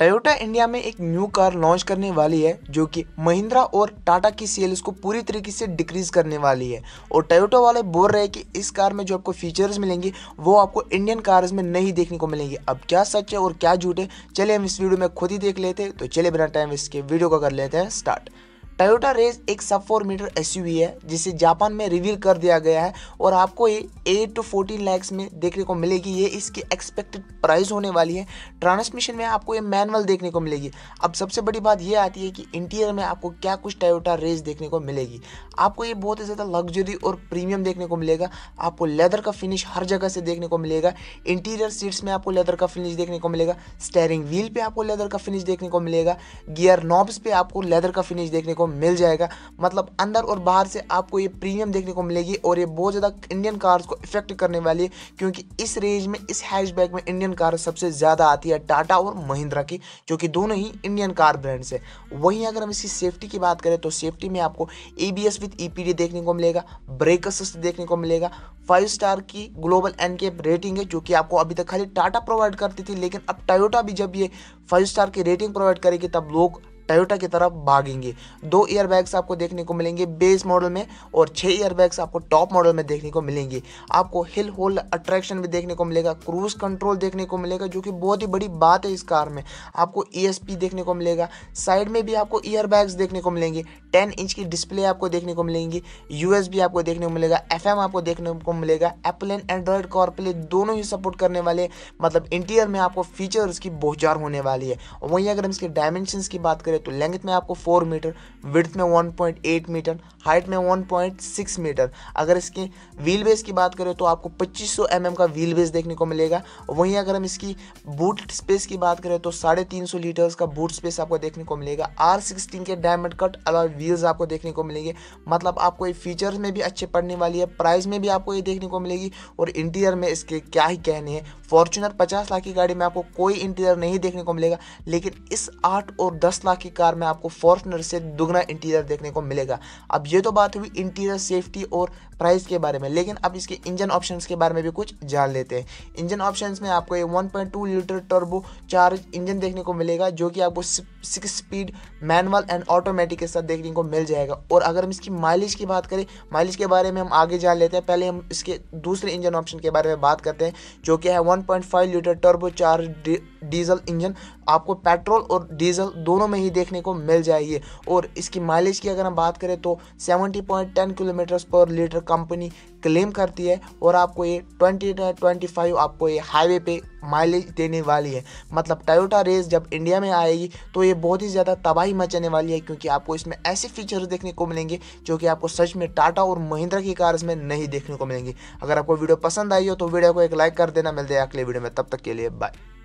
Toyota India में एक new car launch करने वाली है जो कि महिंद्रा और टाटा की सेल्स को पूरी तरीके से डिक्रीज करने वाली है और टोयोटा वाले बोल रहे हैं कि इस कार में जो आपको फीचर्स मिलेंगे वो आपको इंडियन कार्स में नहीं देखने को मिलेंगे अब क्या सच है और क्या झूठ है चलिए हम इस वीडियो में खुद ही देख लेते हैं तो चलिए बिना टाइम इसके वीडियो का कर लेते हैं स्टार्ट टोयोटा रेस एक सब फोर मीटर एस है जिसे जापान में रिवील कर दिया गया है और आपको ये एट टू फोर्टीन लैक्स में देखने को मिलेगी ये इसकी एक्सपेक्टेड प्राइस होने वाली है ट्रांसमिशन में आपको ये मैनुअल देखने को मिलेगी अब सबसे बड़ी बात ये आती है कि इंटीरियर में आपको क्या कुछ टोयोटा रेस देखने को मिलेगी आपको ये बहुत ही ज़्यादा लग्जरी और प्रीमियम देखने को मिलेगा आपको लेदर का फिनिश हर जगह से देखने को मिलेगा इंटीरियर सीट्स में आपको लेदर का फिनिश देखने को मिलेगा स्टेयरिंग व्हील पे आपको लेदर का फिनिश देखने को मिलेगा गियर नॉब्स पर आपको लेदर का फिनिश देखने को मिल जाएगा मतलब अंदर और बाहर से आपको ये प्रीमियम देखने को मिलेगी और ये बहुत ज़्यादा इंडियन कार्स को इफेक्ट करने वाली है क्योंकि इस रेंज में इस हैशबैक में इंडियन कार सबसे ज़्यादा आती है टाटा और महिंद्रा की जो कि दोनों ही इंडियन कार ब्रांड्स है वहीं अगर हम इसकी सेफ्टी की बात करें तो सेफ्टी में आपको A B S with E P D देखने को मिलेगा ब्रेक असिस्ट देखने को मिलेगा फाइव स्टार की ग्लोबल एन के रेटिंग है जो कि आपको अभी तक खाली टाटा प्रोवाइड करती थी लेकिन अब टोयोटा भी जब ये फाइव स्टार की रेटिंग प्रोवाइड करेगी तब लोग टोयोटा की तरफ भागेंगे दो ईयरबैग्स आपको देखने को मिलेंगे बेस मॉडल में और छः ईयरबैग्स आपको टॉप मॉडल में देखने को मिलेंगे आपको हिल होल अट्रैक्शन भी देखने को मिलेगा क्रूज कंट्रोल देखने को मिलेगा जो कि बहुत ही बड़ी बात है इस कार में आपको ई e देखने को मिलेगा साइड में भी आपको ईयरबैग्स देखने को मिलेंगे टेन इंच की डिस्प्ले आपको देखने को मिलेंगी यू आपको देखने को मिलेगा एफ आपको देखने को मिलेगा एप्पल एंड एंड्रॉयड कॉर्पले दोनों ही सपोर्ट करने वाले मतलब इंटीरियर में आपको फीचर्स की बहुत होने वाली है वहीं अगर हम इसके डायमेंशन की बात करें है तो लेंथ में आपको फोर मीटर विड्थ में one point eight metre height में वन पॉइंट सिक्स मीटर अगर इसके व्हील बेस की बात करें तो आपको पच्चीस सौ एम mm एम का व्हील बेस देखने को मिलेगा वहीं अगर हम इसकी बूट स्पेस की बात करें तो साढ़े तीन सौ लीटर्स का बूट स्पेस आपको देखने को मिलेगा आर सिक्सटीन के डायमंड कट अलॉय व्हील्स आपको देखने को मिलेंगे मतलब आपको ये फीचर्स में भी अच्छे पड़ने वाली है प्राइस में भी आपको ये देखने को मिलेगी और इंटीरियर में इसके क्या ही कहने हैं फॉर्चुनर पचास लाख की गाड़ी में आपको कोई इंटीरियर नहीं देखने को मिलेगा लेकिन इस आठ और दस लाख की कार में आपको फॉर्चुनर से दुगना इंटीरियर देखने को मिलेगा अब ये तो बात हुई इंटीरियर सेफ्टी और प्राइस के बारे में लेकिन अब इसके इंजन ऑप्शंस के बारे में भी कुछ जान लेते हैं इंजन ऑप्शंस में आपको ये 1.2 लीटर टर्बो चार्ज इंजन देखने को मिलेगा जो कि आपको six speed manual and automatic के साथ देखने को मिल जाएगा और अगर हम इसकी माइलेज की बात करें माइलेज के बारे में हम आगे जान लेते हैं पहले हम इसके दूसरे इंजन ऑप्शन के बारे में बात करते हैं जो कि है one litre turbo charge diesel engine आपको पेट्रोल और डीजल दोनों में ही देखने को मिल जाएगी और इसकी माइलेज की अगर हम बात करें तो 70.10 किलोमीटर पर लीटर कंपनी क्लेम करती है और आपको ये 20 25 आपको ये हाईवे पे माइलेज देने वाली है मतलब टोयोटा रेस जब इंडिया में आएगी तो ये बहुत ही ज़्यादा तबाही मचाने वाली है क्योंकि आपको इसमें ऐसे फीचर्स देखने को मिलेंगे जो कि आपको सच में टाटा और महिंद्रा की कार्स में नहीं देखने को मिलेंगी अगर आपको वीडियो पसंद आई हो तो वीडियो को एक लाइक कर देना मिलते हैं अगले वीडियो में तब तक के लिए बाय